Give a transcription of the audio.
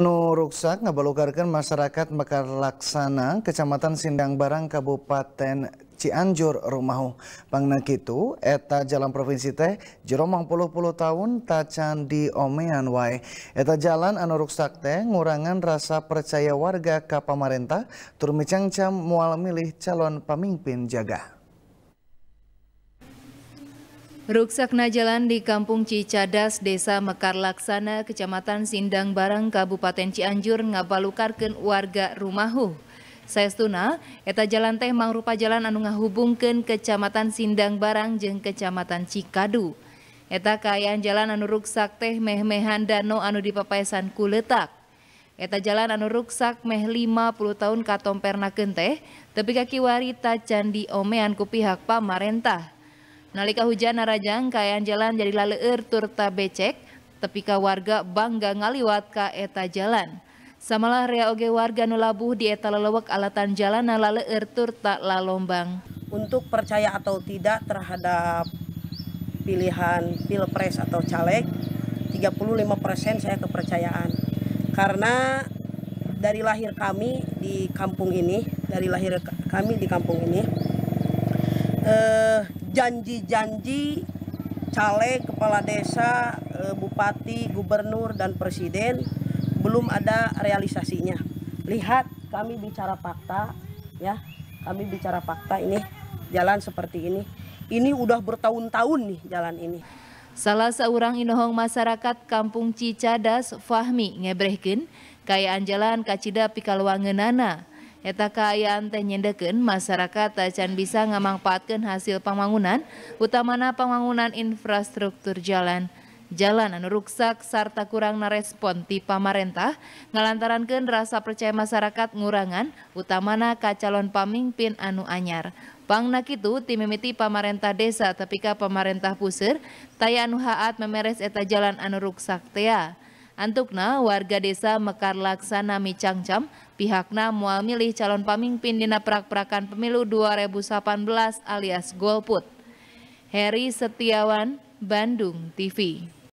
Nu ruksak ngabalukarkan masyarakat Mekar Laksana, Kecamatan Sindang Barang, Kabupaten Cianjur Rumahu. Pangna itu eta jalan provinsi teh, jeromang puluh-puluh tahun, tacan di omean wae. Eta jalan anu ruksak teh, ngurangan rasa percaya warga ka pamarentah, turmicangcam mual milih calon pemimpin jaga. Ruksakna jalan di Kampung Cicadas, Desa Mekar Laksana, Kecamatan Sindang Barang, Kabupaten Cianjur, ngabalukarkan warga rumahu. Saestuna, eta jalan teh mangrupa jalan anu ngahubungkeun Kecamatan Sindang Barang jeng Kecamatan Cikadu. Eta kayaan jalan anu ruksak teh meh-mehan dano anu dipapaesan ku letak. Eta jalan anu ruksak meh 50 tahun katompernakeun teh, tapi kaki warita candi omean ku pihak pamarentah. Nalika hujan narajang kayaan jalan jadi laleur turta becek, tapi ka warga bangga ngaliwat ka eta jalan. Samalah rea oge warga nulabuh di eta lelewek alatan jalan na laleur turta lalombang. Untuk percaya atau tidak terhadap pilihan pilpres atau caleg, 35% persen saya kepercayaan. Karena dari lahir kami di kampung ini, dari lahir kami di kampung ini, eh, janji-janji caleg kepala desa, eh, bupati, gubernur dan presiden belum ada realisasinya. Lihat kami bicara fakta ya. Kami bicara fakta ini jalan seperti ini. Ini udah bertahun-tahun nih jalan ini. Salah seorang inohong masyarakat Kampung Cicadas Fahmi ngebrehkin, kayaan jalan Kacida pikalwangenana Eta kaayaan teh nyendeken masyarakat tajan bisa ngamangfaatkan hasil pembangunan, utamana pembangunan infrastruktur jalan. Jalan anu ruksak sarta kurang narespon ti pamarentah ngalantarankan rasa percaya masyarakat ngurangan utamana ka calon pamimpin anu anyar. nak itu timimiti pamarentah desa tapi ka pamarentah pusir, taya anu haat memeres eta jalan anu ruksak tea. Antukna warga desa Mekar Laksana Micangcam pihakna mual milih calon pamimpin dina prak-prakan pemilu 2018 alias golput. Heri Setiawan, Bandung TV.